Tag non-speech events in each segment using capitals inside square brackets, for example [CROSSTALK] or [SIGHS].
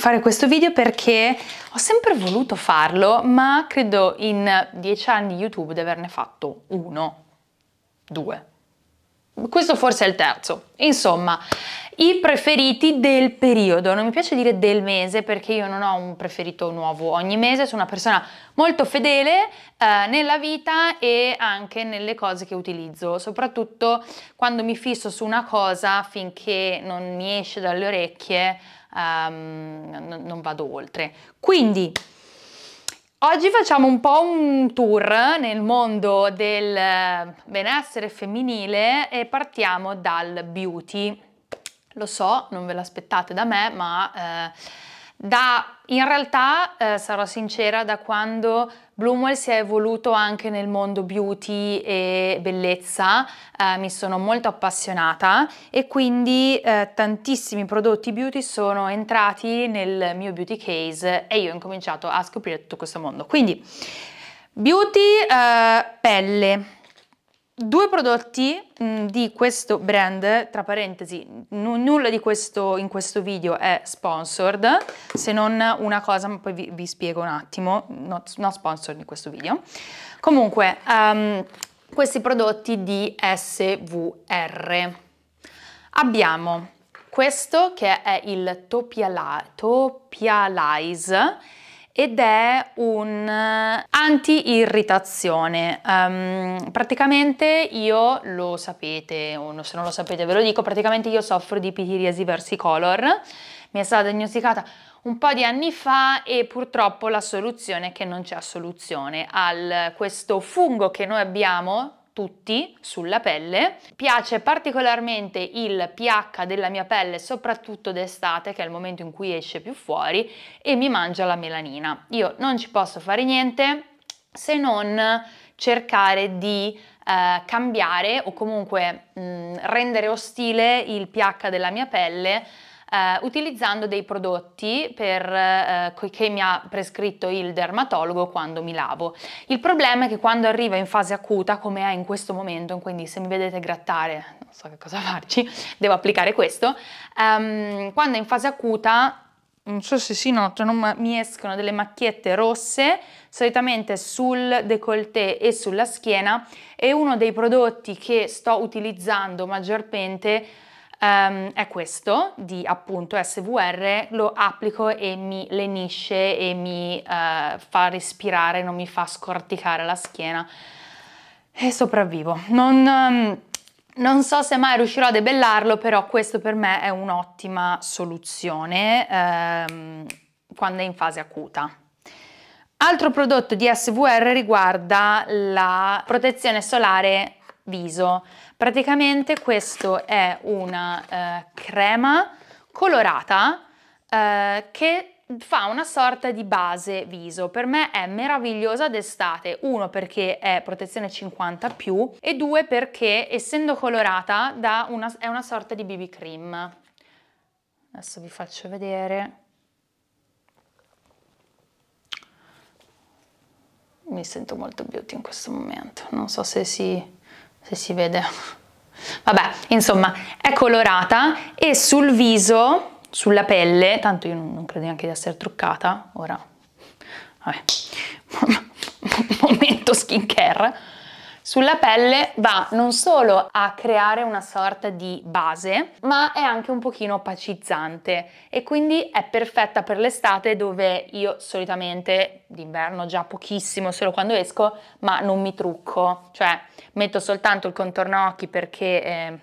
fare questo video perché ho sempre voluto farlo, ma credo in dieci anni di YouTube di averne fatto uno, due. Questo forse è il terzo. Insomma, i preferiti del periodo. Non mi piace dire del mese perché io non ho un preferito nuovo ogni mese, sono una persona molto fedele eh, nella vita e anche nelle cose che utilizzo, soprattutto quando mi fisso su una cosa finché non mi esce dalle orecchie um, non vado oltre. Quindi oggi facciamo un po' un tour nel mondo del benessere femminile e partiamo dal beauty. Lo so, non ve l'aspettate da me, ma... Eh, da, in realtà, eh, sarò sincera, da quando Bloomwell si è evoluto anche nel mondo beauty e bellezza, eh, mi sono molto appassionata e quindi eh, tantissimi prodotti beauty sono entrati nel mio beauty case e io ho incominciato a scoprire tutto questo mondo. Quindi, beauty, eh, pelle Due prodotti mh, mm, di questo brand, tra parentesi, nulla di questo in questo video è sponsored, se non una cosa, ma poi vi, vi spiego un attimo, non no sponsored in questo video. Comunque, um, questi prodotti di SVR. Abbiamo questo che è il Topialize, ed è un eh, anti-irritazione. Um, praticamente io lo sapete, o se non lo sapete ve lo dico, praticamente io soffro di pitiriasi versicolor, mi è stata diagnosticata un po' di anni fa e purtroppo la soluzione è che non c'è soluzione a questo fungo che noi abbiamo tutti sulla pelle. Piace particolarmente il pH della mia pelle, soprattutto d'estate, che è il momento in cui esce più fuori, e mi mangia la melanina. Io non ci posso fare niente se non cercare di eh, cambiare o comunque mh, mm, rendere ostile il pH della mia pelle eh, utilizzando dei prodotti per, eh, che mi ha prescritto il dermatologo quando mi lavo. Il problema è che quando arriva in fase acuta, come è in questo momento, quindi se mi vedete grattare, non so che cosa [LAUGHS] farci, devo applicare questo, ehm, quando è in fase acuta non so se si notano, ma mi escono delle macchiette rosse, solitamente sul décolleté e sulla schiena, e uno dei prodotti che sto utilizzando maggiormente um, è questo di appunto SVR, lo applico e mi lenisce e mi uh, fa respirare, non mi fa scorticare la schiena e sopravvivo. Non, um, non so se mai riuscirò a debellarlo, però questo per me è un'ottima soluzione ehm, quando è in fase acuta. Altro prodotto di SVR riguarda la protezione solare viso. Praticamente questo è una eh, crema colorata eh, che fa una sorta di base viso. Per me è meravigliosa d'estate, uno perché è protezione 50+, e due perché essendo colorata una, è una sorta di BB cream. Adesso vi faccio vedere. Mi sento molto beauty in questo momento, non so se si se si vede. Vabbè, insomma, è colorata e sul viso, sulla pelle, tanto io non credo neanche di essere truccata, ora, vabbè, [LAUGHS] momento skincare, sulla pelle va non solo a creare una sorta di base, ma è anche un pochino opacizzante e quindi è perfetta per l'estate dove io solitamente d'inverno già pochissimo, solo quando esco, ma non mi trucco, cioè metto soltanto il contorno occhi perché eh,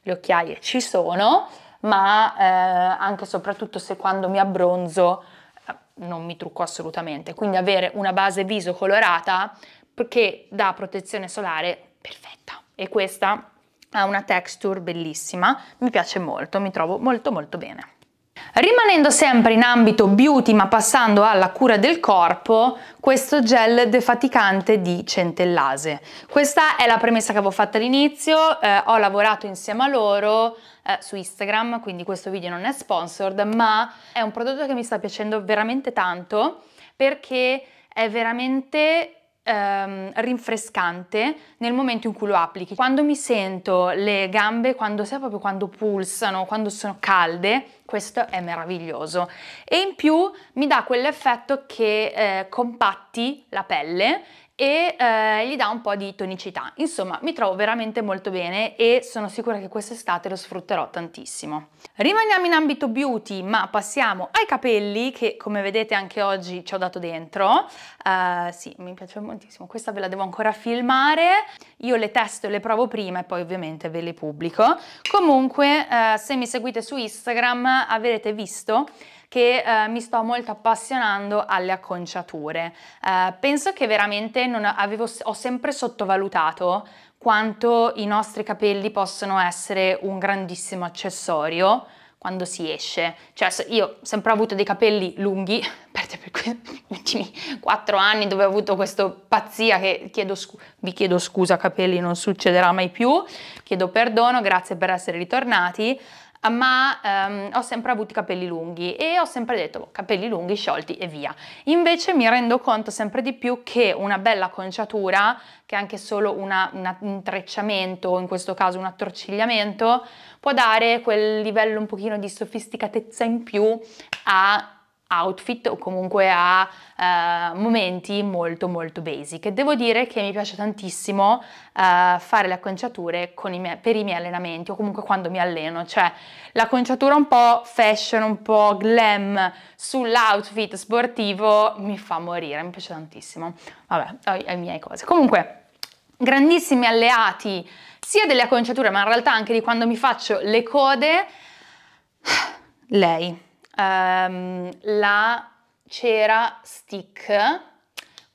le occhiaie ci sono, ma eh, anche e soprattutto se quando mi abbronzo eh, non mi trucco assolutamente, quindi avere una base viso colorata che dà protezione solare perfetta. E questa ha una texture bellissima, mi piace molto, mi trovo molto molto bene. Rimanendo sempre in ambito beauty ma passando alla cura del corpo, questo gel defaticante di Centellase. Questa è la premessa che avevo fatto all'inizio, eh, ho lavorato insieme a loro eh, su Instagram, quindi questo video non è sponsored, ma è un prodotto che mi sta piacendo veramente tanto perché è veramente ehm, rinfrescante nel momento in cui lo applichi. Quando mi sento le gambe, quando sai proprio quando pulsano, quando sono calde, questo è meraviglioso. E in più mi dà quell'effetto che eh, compatti la pelle e eh, gli dà un po' di tonicità. Insomma, mi trovo veramente molto bene e sono sicura che quest'estate lo sfrutterò tantissimo. Rimaniamo in ambito beauty, ma passiamo ai capelli che come vedete anche oggi ci ho dato dentro. Uh, sì, mi piace moltissimo, questa ve la devo ancora filmare. Io le testo e le provo prima e poi ovviamente ve le pubblico. Comunque, uh, se mi seguite su Instagram avrete visto che eh, mi sto molto appassionando alle acconciature. Eh, penso che veramente avevo, ho sempre sottovalutato quanto i nostri capelli possono essere un grandissimo accessorio quando si esce. Cioè, io ho sempre avuto dei capelli lunghi, [LAUGHS] per gli ultimi quattro anni dove ho avuto questa pazzia che chiedo vi chiedo scusa capelli, non succederà mai più, chiedo perdono, grazie per essere ritornati, ma ehm, ho sempre avuto i capelli lunghi e ho sempre detto boh, capelli lunghi sciolti e via. Invece mi rendo conto sempre di più che una bella conciatura, che anche solo una, un intrecciamento, in questo caso un attorcigliamento, può dare quel livello un pochino di sofisticatezza in più a outfit o comunque a uh, momenti molto molto basic. devo dire che mi piace tantissimo uh, fare le acconciature i miei, per i miei allenamenti o comunque quando mi alleno, cioè l'acconciatura un po' fashion, un po' glam sull'outfit sportivo mi fa morire, mi piace tantissimo. Vabbè, ho le mie cose. Comunque grandissimi alleati sia delle acconciature ma in realtà anche di quando mi faccio le code [SIGHS] lei um, la cera stick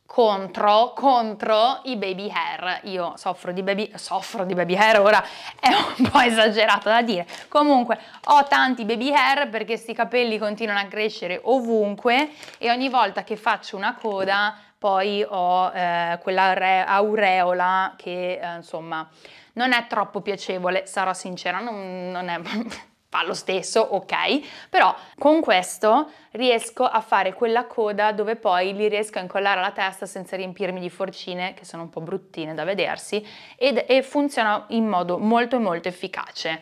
contro, contro i baby hair. Io soffro di baby, soffro di baby hair ora, è un [LAUGHS] po' esagerato da dire. Comunque ho tanti baby hair perché questi capelli continuano a crescere ovunque e ogni volta che faccio una coda poi ho eh, quella aureola che eh, insomma non è troppo piacevole, sarò sincera, non, non è... [LAUGHS] fa lo stesso, ok, però con questo riesco a fare quella coda dove poi li riesco a incollare alla testa senza riempirmi di forcine che sono un po' bruttine da vedersi ed, e funziona in modo molto molto efficace.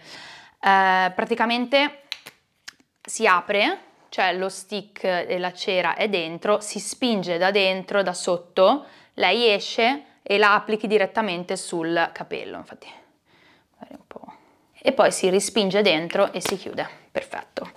Eh, praticamente si apre, cioè lo stick e la cera è dentro, si spinge da dentro, da sotto, lei esce e la applichi direttamente sul capello, infatti magari un po' e poi si rispinge dentro e si chiude. Perfetto.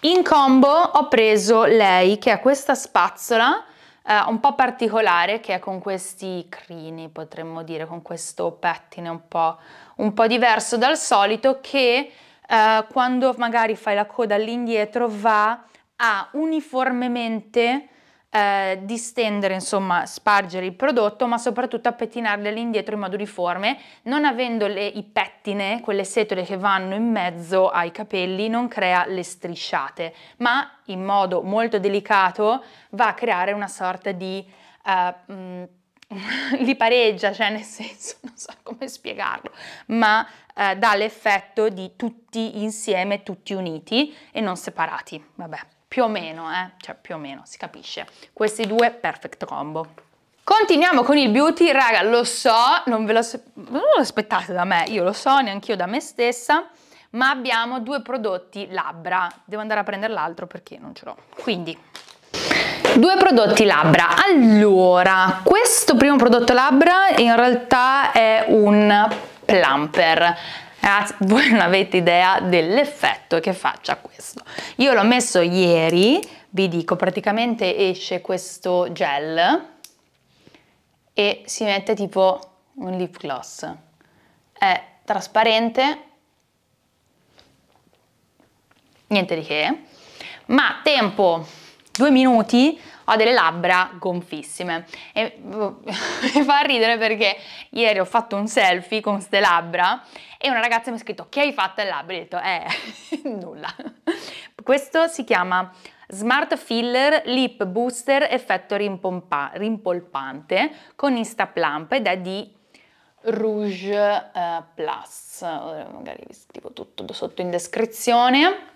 In combo ho preso lei, che è questa spazzola eh, un po' particolare, che è con questi crini, potremmo dire, con questo pettine un po', un po diverso dal solito, che eh, quando magari fai la coda all'indietro va a uniformemente eh, distendere, insomma spargere il prodotto, ma soprattutto a pettinarle all'indietro in modo uniforme, non avendo le, i pettine, quelle setole che vanno in mezzo ai capelli, non crea le strisciate, ma in modo molto delicato va a creare una sorta di... Uh, eh, mh, mm, [LAUGHS] li pareggia, cioè nel senso, non so come spiegarlo, ma eh, dà l'effetto di tutti insieme, tutti uniti e non separati. Vabbè più o meno, eh? cioè più o meno, si capisce. Questi due, perfect combo. Continuiamo con il beauty, raga, lo so, non ve lo, lo aspettate da me, io lo so, neanche io da me stessa, ma abbiamo due prodotti labbra. Devo andare a prendere l'altro perché non ce l'ho. Quindi, due prodotti labbra. Allora, questo primo prodotto labbra in realtà è un plumper Ragazzi, [LAUGHS] voi non avete idea dell'effetto che faccia questo. Io l'ho messo ieri, vi dico, praticamente esce questo gel e si mette tipo un lip gloss. È trasparente, niente di che, ma tempo due minuti ho delle labbra gonfissime e [LAUGHS] mi fa ridere perché ieri ho fatto un selfie con queste labbra e una ragazza mi ha scritto che hai fatto le labbra? E ho detto eh, [LAUGHS] nulla. Questo si chiama Smart Filler Lip Booster Effetto Rimpolpante con Insta Plump ed è di Rouge uh, Plus, magari vi scrivo tutto sotto in descrizione.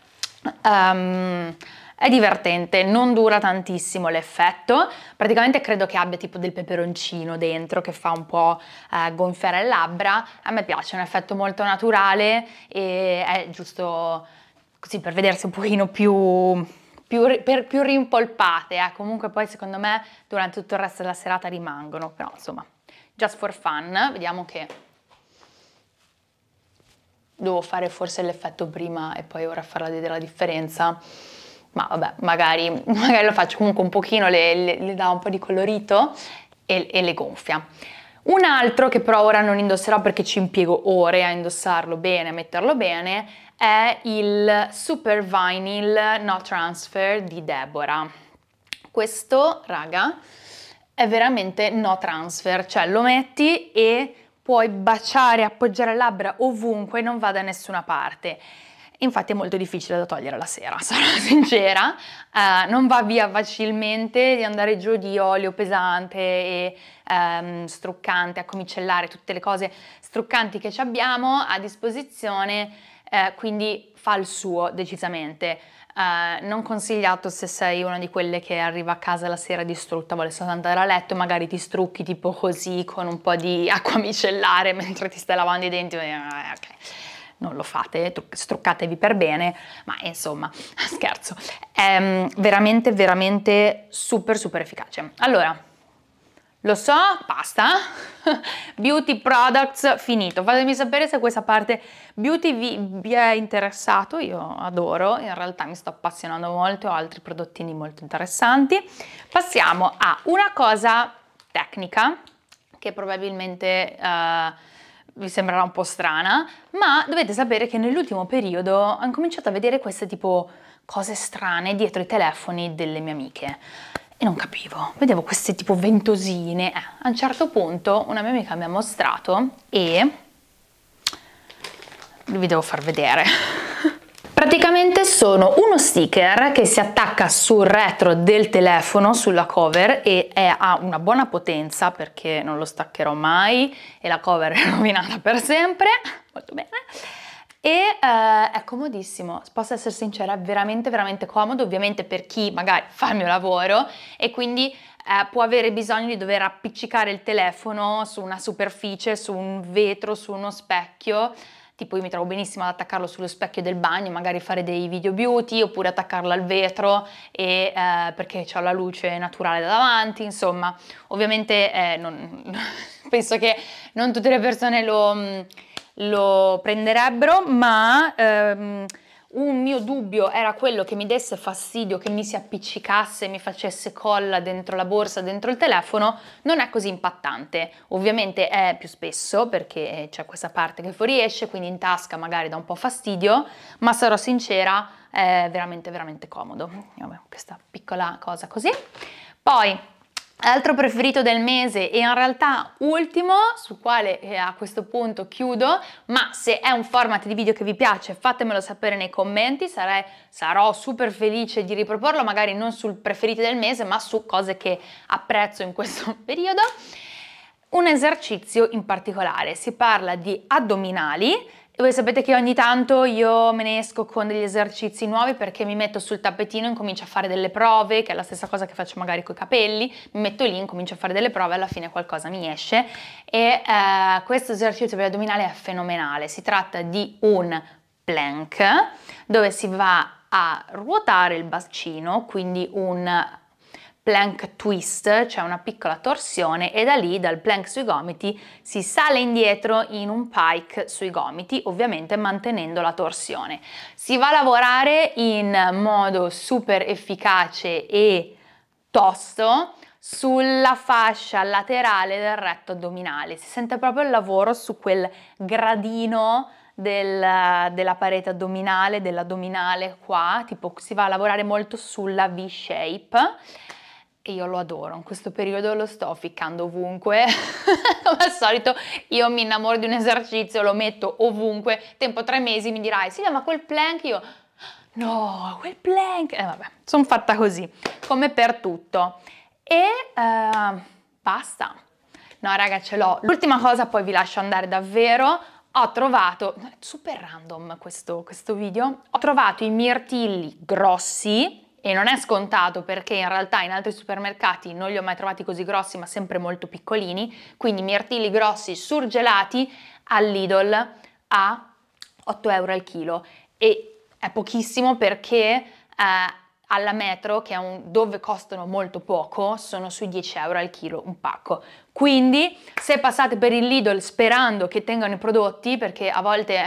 Um, è divertente, non dura tantissimo l'effetto, praticamente credo che abbia tipo del peperoncino dentro che fa un po' eh, gonfiare le labbra, a me piace, è un effetto molto naturale e è giusto così per vedersi un pochino più, più, per, più rimpolpate, eh. comunque poi secondo me durante tutto il resto della serata rimangono, però insomma, just for fun, vediamo che devo fare forse l'effetto prima e poi ora farla vedere la differenza ma vabbè, magari, magari lo faccio comunque un pochino, le, le, le dà un po' di colorito e, e le gonfia. Un altro che però ora non indosserò perché ci impiego ore a indossarlo bene, a metterlo bene, è il Super Vinyl No Transfer di Deborah. Questo, raga, è veramente no transfer, cioè lo metti e puoi baciare, appoggiare le labbra ovunque, non va da nessuna parte infatti è molto difficile da togliere la sera, [LAUGHS] sarò sincera, uh, non va via facilmente di andare giù di olio pesante e um, struccante, a comicellare tutte le cose struccanti che abbiamo a disposizione, uh, quindi fa il suo decisamente. Uh, non consigliato se sei una di quelle che arriva a casa la sera distrutta, vuole soltanto andare a letto magari ti strucchi tipo così con un po' di [LAUGHS] acqua micellare mentre ti stai lavando i denti. ok non lo fate, struccatevi per bene, ma insomma, [LAUGHS] scherzo, è ehm, veramente, veramente super, super efficace. Allora, lo so, basta, [LAUGHS] beauty products finito, fatemi sapere se questa parte beauty vi, vi è interessato, io adoro, in realtà mi sto appassionando molto, ho altri prodottini molto interessanti. Passiamo a una cosa tecnica che probabilmente... Uh, vi sembrerà un po' strana, ma dovete sapere che nell'ultimo periodo ho cominciato a vedere queste tipo cose strane dietro i telefoni delle mie amiche. E non capivo, vedevo queste tipo ventosine. Eh, a un certo punto una mia amica mi ha mostrato e vi devo far vedere. [LAUGHS] Praticamente sono uno sticker che si attacca sul retro del telefono, sulla cover e è, ha una buona potenza perché non lo staccherò mai e la cover è [LAUGHS] rovinata per sempre, molto bene. E eh, è comodissimo, posso essere sincera, è veramente veramente comodo, ovviamente per chi magari fa il mio lavoro e quindi eh, può avere bisogno di dover appiccicare il telefono su una superficie, su un vetro, su uno specchio, tipo io mi trovo benissimo ad attaccarlo sullo specchio del bagno, magari fare dei video beauty oppure attaccarlo al vetro e, eh, perché ho la luce naturale da davanti, insomma, ovviamente eh, non, [LAUGHS] penso che non tutte le persone lo, mm, lo prenderebbero, ma... Ehm, un mio dubbio era quello che mi desse fastidio, che mi si appiccicasse, mi facesse colla dentro la borsa, dentro il telefono, non è così impattante. Ovviamente è più spesso perché eh, c'è questa parte che fuoriesce, quindi in tasca magari dà un po' fastidio, ma sarò sincera, è veramente veramente comodo. Vabbè, questa piccola cosa così. Poi altro preferito del mese e in realtà ultimo, sul quale eh, a questo punto chiudo, ma se è un format di video che vi piace fatemelo sapere nei commenti, sarei, sarò super felice di riproporlo, magari non sul preferito del mese, ma su cose che apprezzo in questo [LAUGHS] periodo. Un esercizio in particolare, si parla di addominali e voi sapete che ogni tanto io me ne esco con degli esercizi nuovi perché mi metto sul tappetino e incomincio a fare delle prove, che è la stessa cosa che faccio magari con i capelli, mi metto lì, incomincio a fare delle prove, alla fine qualcosa mi esce e eh, questo esercizio per gli addominali è fenomenale, si tratta di un plank dove si va a ruotare il bacino, quindi un plank twist, cioè una piccola torsione e da lì dal plank sui gomiti si sale indietro in un pike sui gomiti, ovviamente mantenendo la torsione. Si va a lavorare in modo super efficace e tosto sulla fascia laterale del retto addominale, si sente proprio il lavoro su quel gradino del, della parete addominale, dell'addominale qua, tipo si va a lavorare molto sulla V-shape e io lo adoro. In questo periodo lo sto ficcando ovunque. Come [LAUGHS] al solito io mi innamoro di un esercizio, lo metto ovunque. Tempo tre mesi mi dirai, sì ma quel plank io... No, quel plank... E eh, vabbè, sono fatta così, come per tutto. E eh, basta. No raga, ce l'ho. L'ultima cosa, poi vi lascio andare davvero ho trovato, super random questo, questo video, ho trovato i mirtilli grossi e non è scontato perché in realtà in altri supermercati non li ho mai trovati così grossi ma sempre molto piccolini, quindi mirtilli grossi surgelati all'Idol a 8 euro al chilo e è pochissimo perché eh, alla metro, che è un, dove costano molto poco, sono sui 10 euro al chilo un pacco. Quindi se passate per il Lidl sperando che tengano i prodotti, perché a volte [LAUGHS] ah,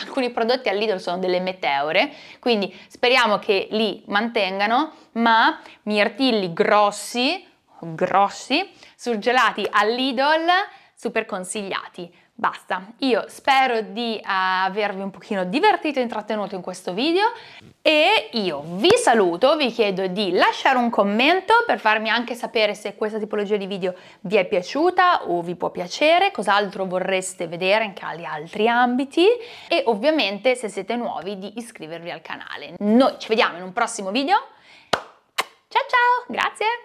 alcuni prodotti al Lidl sono delle meteore, quindi speriamo che li mantengano, ma mirtilli grossi, grossi, surgelati al Lidl, super consigliati. Basta, io spero di eh, avervi un pochino divertito e intrattenuto in questo video e io vi saluto, vi chiedo di lasciare un commento per farmi anche sapere se questa tipologia di video vi è piaciuta o vi può piacere, cos'altro vorreste vedere anche agli altri ambiti e ovviamente se siete nuovi di iscrivervi al canale. Noi ci vediamo in un prossimo video, ciao ciao, grazie!